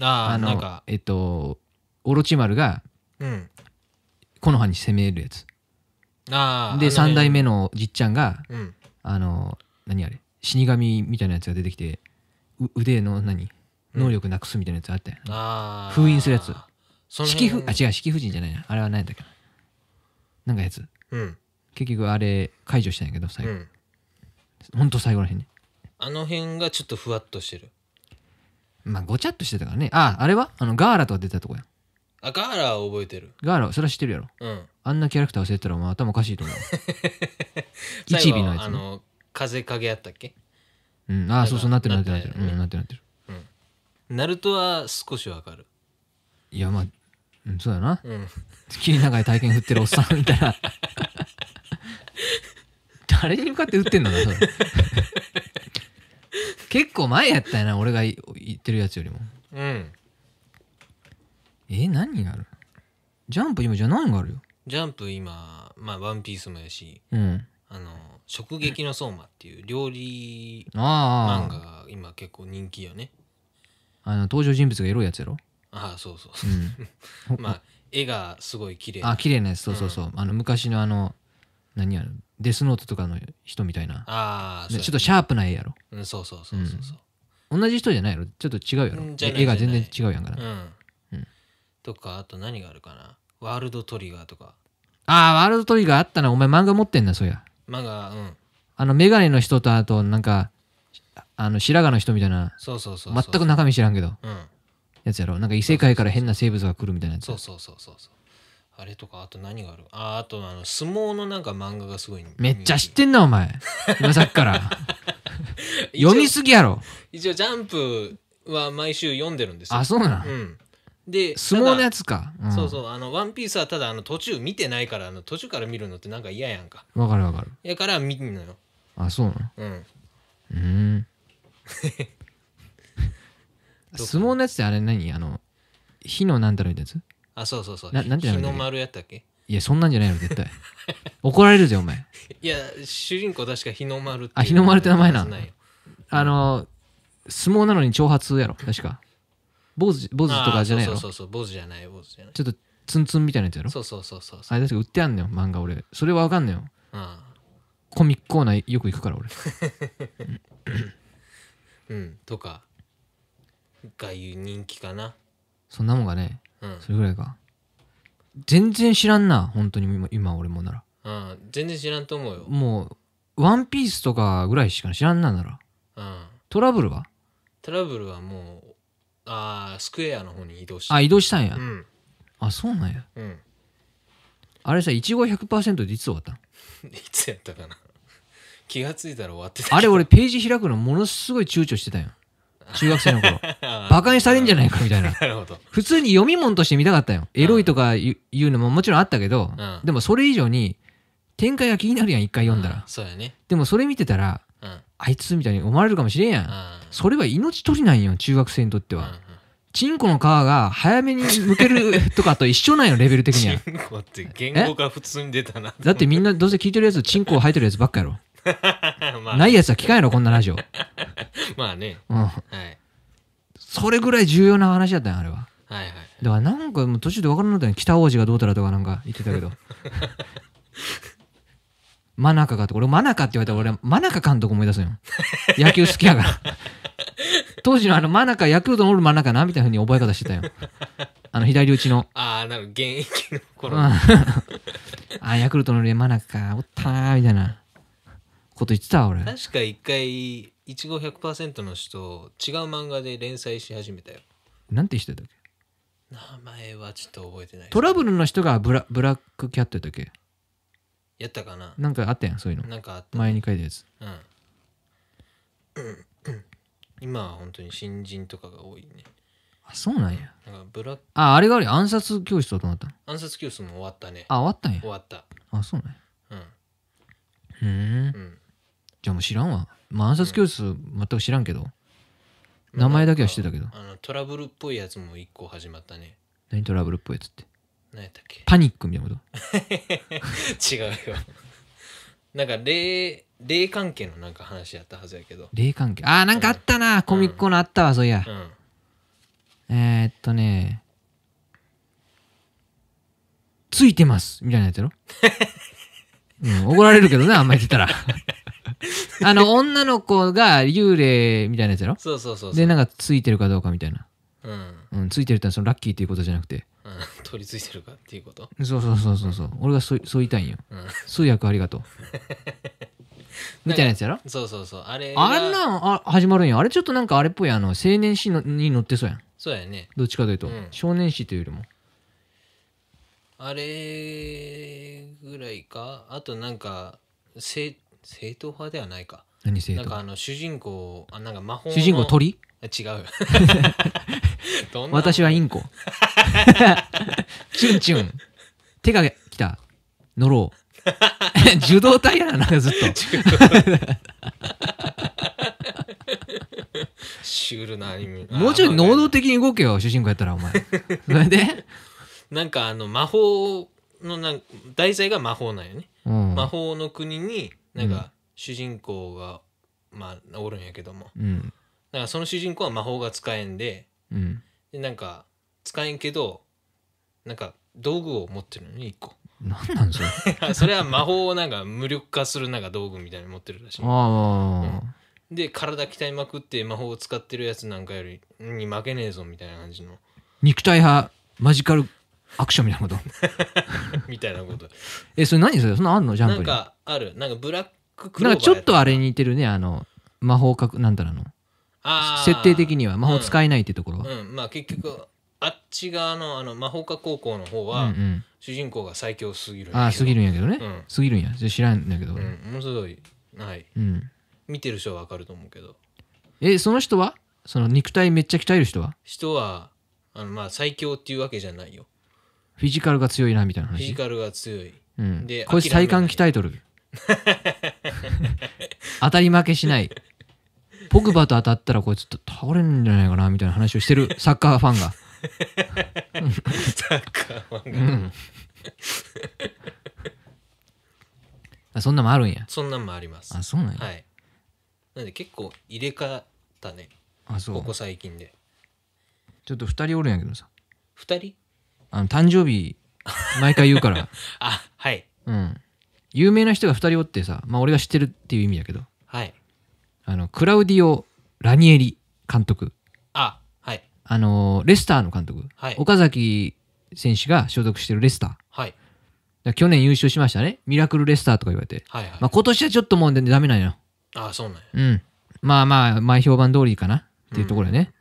あああのなんかえっとオロチマルがうん木の葉に攻めるやつああで3代目のじっちゃんがうんあの何あれ死神みたいなやつが出てきて腕の何能力なくすみたいなやつあったよ、ね、封印するやつ式ふあ違う式婦人じゃないなあれは何だっけななんかやつ、うん、結局あれ解除したんやけど最後、うん、ほんと最後らへんねあの辺がちょっとふわっとしてるまあごちゃっとしてたからねあああれはあのガーラとは出たとこやあガーラは覚えてるガーラそれは知ってるやろ、うん、あんなキャラクター忘れたらお前頭おかしいと思う 一尾のやつ、ね、あの風影あったっけうんああそうそうなってるなってるなってるなってるなってるナルトは少しわかるいやまあうんそうだなうん月り長い体験振ってるおっさんみたいな 誰に向かって打ってんのな結構前やったよな俺が言ってるやつよりもうんえ何があるジャンプ今じゃ何があるよジャンプ今まあワンピースもやしうんあの食撃の相馬っていう料理漫画が今結構人気よねあの登場人物がエロいやつやろ、ああそうそうそううん、まあ絵がすごい綺麗あ綺麗なやつそうそうそう、あの昔のあの何やるデスノートとかの人みたいな、ああそうちょっとシャープな絵やろうんそうそうそうそうそう同じ人じゃないやろちょっと違うやろ絵が全然違うやんから、うん、うんとかあと何があるかなワールドトリガーとかああワールドトリガーあったなお前漫画持ってんなそりゃマガうんあの眼鏡の人とあとなんかあの白髪の人みたいなそうそうそうそう全く中身知らんけどうんやつやろなんか異世界から変な生物が来るみたいなやつそうそうそうそうそうあれとかあと何があるああとあの相撲のなんか漫画がすごいめっちゃ知ってんなお前今さっきから 読みすぎやろ一応ジャンプは毎週読んでるんですよあそうなん、うん、で相撲のやつか、うん、そうそうあの「ワンピースはただあの途中見てないからあの途中から見るのってなんか嫌やんかわかるわかるやから見んのよあそうなのうんうん 相撲のやつってあれ何あの火のなんたらうたやつあそうそうそうななんていうの日の丸やったっけいやそんなんじゃないの絶対怒られるぜお前 いや主人公確か日の丸ってあ日の丸って名前なのあの相撲なのに挑発やろ確か坊主坊主とかじゃないのそうそうそう坊主じゃない坊主じゃないちょっとツンツンみたいなやつやろそうそうそうそうあれ確か売ってあんのよ漫画俺それはわかんのよ、うん、コミックコーナーよく行くから俺うん、とかがいう人気かなそんなもんがね、うん、それぐらいか全然知らんな本当に今今俺もならうん全然知らんと思うよもうワンピースとかぐらいしか知らんなんなら、うん、トラブルはトラブルはもうああスクエアの方に移動したあ移動したんや、うん、あそうなんや、うん、あれさいちご100%でいつ終わった いつやったかな 気が付いたら終わってたあれ俺ページ開くのものすごい躊躇してたよ 中学生の頃バカにされんじゃないかみたいな普通に読み物として見たかったよ、エロいとかいうのももちろんあったけど、うん、でもそれ以上に展開が気になるやん一回読んだら、うんね、でもそれ見てたらあいつみたいに思われるかもしれんやん、それは命取りなんよ中学生にとっては、チンコの皮が早めにむけるとかと一緒なんよ、レベル的には。チンコって言語が普通に出たな。だってみんなどうせ聞いてるやつ、チンコ生えてるやつばっかやろ。まあ、ないやつは聞かんやろ、こんなラジオ。まあね。うん。はい。それぐらい重要な話だったんあれは。はいはい。だからなんかもう途中で分からなかったね。北王子がどうたらとかなんか言ってたけど。真中かって、俺真中って言われたら俺、真中監督思い出すよ。野球好きやから。当時のあの真中、ヤクルトのおる真中なみたいなふうに覚え方してたよ。あの左打ちの。ああ、なる現役の頃。ああ、ヤクルトの真中か、おったなみたいなこと言ってた俺。確か一回、いちご100%の人、違う漫画で連載し始めたよ。なんて人だっけ名前はちょっと覚えてない、トラブルの人がブラブラックキャットだっけやったかななんかあったやんそういうのなんかあった、ね、前に書いたやつうん、うん、今は本当に新人とかが多いねあそうなんやなんかブラああれがあれ暗殺教室だと思った暗殺教室も終わったねあ終わったんや終わったあそうなんやうんうん、じゃあもう知らんわ、まあ、暗殺教室全く知らんけど、名前だけは知ってたけどあのトラブルっぽいやつも一個始まったね何トラブルっぽいやつって何やったっけパニックみたいなこと違うよなんか霊霊関係のなんか話やったはずやけど霊関係ああなんかあったな、コミックコーナーあったわそういやう、んえー、っとねついてますみたいなやつやろ、うん、怒られるけどねあんまりってたら あの女の子が幽霊みたいなやつやろそうそうそうそうでなんかついてるかどうかみたいな、うんうん、ついてるってのはそのラッキーっていうことじゃなくて取り付いてるかっていうことそうそうそうそうそう俺がそうそう言いたいんよ、うん、通訳ありがとう みたいなやつやろそうそうそうあれあんなんあ始まるんやあれちょっとなんかあれっぽいあの青年誌のに載ってそうやんそうやねどっちかというと、うん、少年誌というよりもあれぐらいかあとなんか正正統派ではないか何正統なんかあの主人公あなんか魔法主人公鳥違う 私はインコチ ュンチュン手が来た乗ろう 受動体やな、ずっと。シュールなアニメ。もうちょい能動的に動けよ、主人公やったら、お前。それでなんかあの、魔法のな、題材が魔法なんよね。うん、魔法の国に、なんか、主人公が、まあ、おるんやけども、うん、だからその主人公は魔法が使えんでうんでなんか使えんけどなんか道具を持ってるのに1個何なんそれ それは魔法をなんか無力化するなんか道具みたいに持ってるらしいああで体鍛えまくって魔法を使ってるやつなんかよりに負けねえぞみたいな感じの肉体派マジカルアクションみたいなこと みたいなことえそれ何それそんなあんのジャンなんかあるなんかブラッククローバーなんかちょっとあれに似てるねあの魔法かくなんたらの設定的には魔法使えないってところは、うん、うん、まあ結局あっち側のあの魔法科高校の方は、うんうん主人公が最強すぎるああすぎるんやけどね、うん、すぎるんや知らんんだけど、うん、ものすごいはい、うん、見てる人はわかると思うけどえその人はその肉体めっちゃ鍛える人は人はあのまあ最強っていうわけじゃないよフィジカルが強いなみたいな話フィジカルが強い、うん、でこいつ体幹鍛えとる 当たり負けしないポグバと当たったらこいつ倒れるんじゃないかなみたいな話をしてる サッカーファンがサッカーファンが、うん、そんなもあるんやそんなんもありますあそうなんや、はい、なんで結構入れ替ったねあそうここ最近でちょっと2人おるんやけどさ2人あの誕生日毎回言うから あはいうん有名な人が2人おってさまあ俺が知ってるっていう意味だけどはいあのクラウディオ・ラニエリ監督あはいあのレスターの監督、はい、岡崎選手が所属してるレスター、はい、去年優勝しましたねミラクルレスターとか言われて、はいはいまあ、今年はちょっともうダメなんよああそうなんやうんまあまあ前評判通りかなっていうところやね、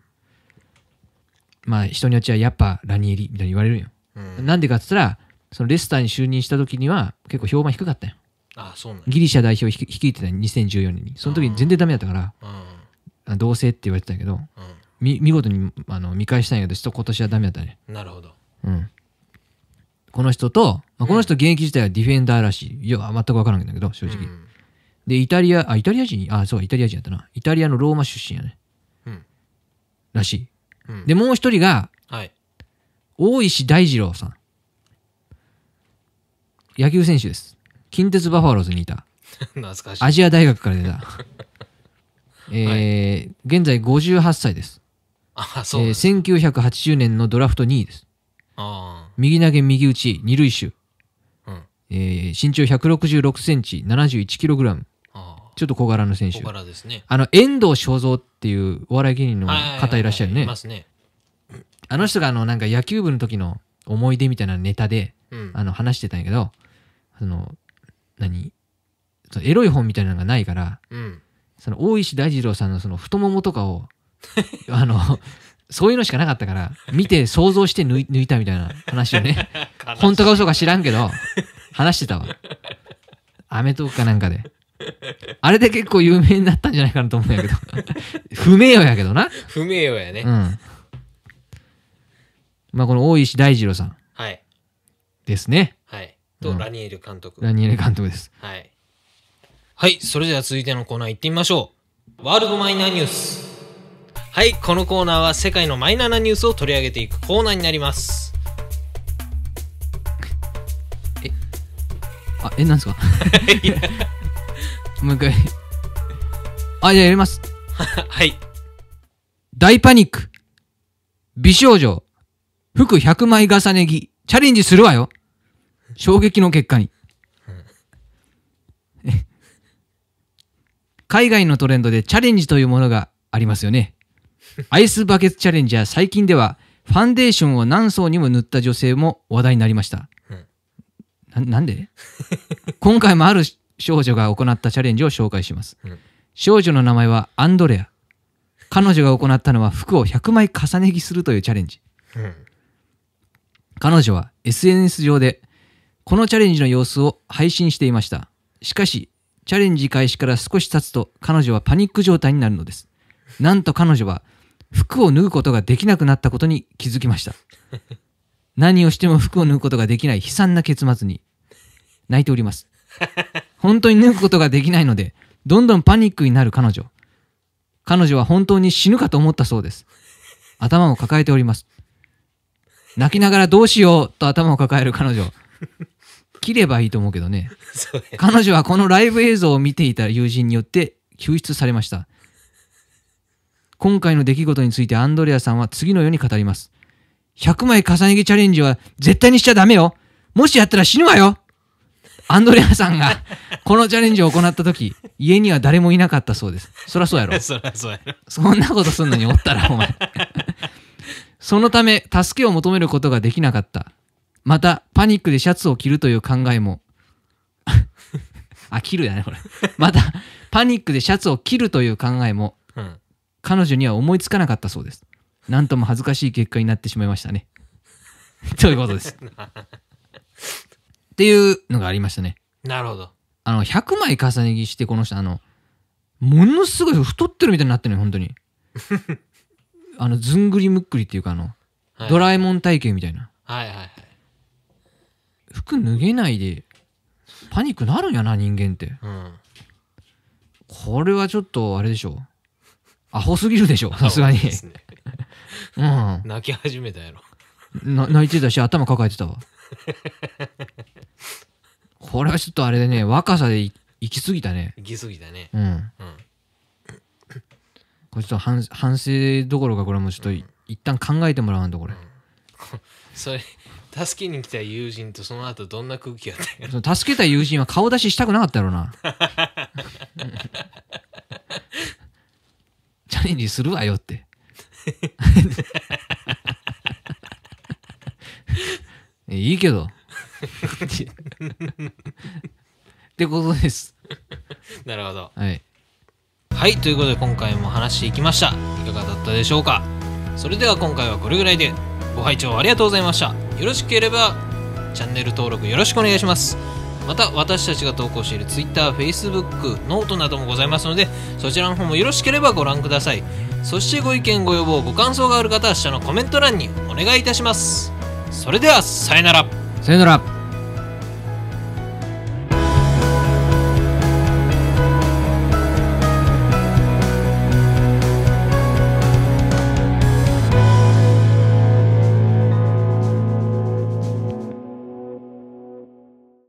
うん、まあ人によってはやっぱラニエリみたいに言われるんよ、うん、なんでかっつったらそのレスターに就任した時には結構評判低かったよあそうなんギリシャ代表率いてた2014年にその時全然ダメだったから、同棲って言われてたけど、見事にあの見返したんやけどちょっと今年はダメだったねなるほど、うん、この人と、まあ、この人現役自体はディフェンダーらしいいや全く分からんけど正直、うん、でイタリアあイタリア人あそうイタリア人やったなイタリアのローマ出身やね、うん、らしい、うん、でもう一人が、はい、大石大二郎さん野球選手です近鉄バファローズにいた 懐かしいアジア大学から出た えー現在58歳ですあそうえー1980年のドラフト2位ですあ右投げ右打ち二塁手、うんえー身長166センチ71キログラムちょっと小柄な選手小柄ですねあの遠藤正造っていうお笑い芸人の方いらっしゃるねいますねあの人があのなんか野球部の時の思い出みたいなネタでうんあの話してたんやけどその何エロい本みたいなのがないから、うん、その大石大二郎さんのその太ももとかを あのそういうのしかなかったから見て想像して抜いたみたいな話をね 本当か嘘か知らんけど話してたわアメトークかなんかであれで結構有名になったんじゃないかなと思うんやけど 不名誉やけどな不名誉やねうんまあこの大石大二郎さんですねと、ラニエル監督。ラニエル監督です。はい。はい、それでは続いてのコーナー行ってみましょう。ワールドマイナーニュース。はい、このコーナーは世界のマイナーなニュースを取り上げていくコーナーになります。え、あ、え、なんですか もう一回。あ、じゃあやります。はい。大パニック。美少女。服100枚重ね着。チャレンジするわよ。衝撃の結果に海外のトレンドでチャレンジというものがありますよねアイスバケツチャレンジや最近ではファンデーションを何層にも塗った女性も話題になりましたななんで今回もある少女が行ったチャレンジを紹介します、少女の名前はアンドレア彼女が行ったのは服を100枚重ね着するというチャレンジ、彼女は SNS 上でこのチャレンジの様子を配信していました。しかし、チャレンジ開始から少し経つと彼女はパニック状態になるのです。なんと彼女は服を脱ぐことができなくなったことに気づきました。何をしても服を脱ぐことができない悲惨な結末に泣いております。本当に脱ぐことができないので、どんどんパニックになる彼女。彼女は本当に死ぬかと思ったそうです。頭を抱えております。泣きながらどうしようと頭を抱える彼女。切ればいいと思うけどね。彼女はこのライブ映像を見ていた友人によって救出されました。今回の出来事についてアンドレアさんは次のように語ります。100枚重ね着チャレンジは絶対にしちゃダメよもしやったら死ぬわよアンドレアさんが このチャレンジを行った時、家には誰もいなかったそうです。そらそうやろ。そらそうやろ。そんなことすんのにおったらお前。そのため、助けを求めることができなかった。またパニックでシャツを着るという考えも あ着るやねこれ またパニックでシャツを着るという考えも、うん、彼女には思いつかなかったそうです何とも恥ずかしい結果になってしまいましたね ということですっていうのがありましたねなるほどあの100枚重ね着してこの人あのものすごい太ってるみたいになってるのよ本当にあのずんぐりむっくりっていうかあの、はい、ドラえもん体型みたいなはいはいはい服脱げないでパニックなるんやな人間って、うん、これはちょっとあれでしょアホすぎるでしょさすがに、うん、泣き始めたやろ泣いてたし頭抱えてたわこれはちょっとあれでね若さで行き過ぎたね行き過ぎたねうん、うんこれちょっと反省どころかこれもちょっと、うん、一旦考えてもらわんとこれ、うん、それ助けに来た友人とその後どんな空気やったんやその助けた友人は顔出ししたくなかったやろなチャレンジするわよっていいけどってことですなるほどはいはいということで今回も話していきましたいかがだったでしょうかそれでは今回はこれぐらいでご拝聴ありがとうございました。よろしければ、チャンネル登録よろしくお願いします。また、私たちが投稿している Twitter、Facebook、ノートなどもございますので、そちらの方もよろしければご覧ください。そしてご意見、ご要望、ご感想がある方は下のコメント欄にお願いいたします。それでは、さよなら。さよなら。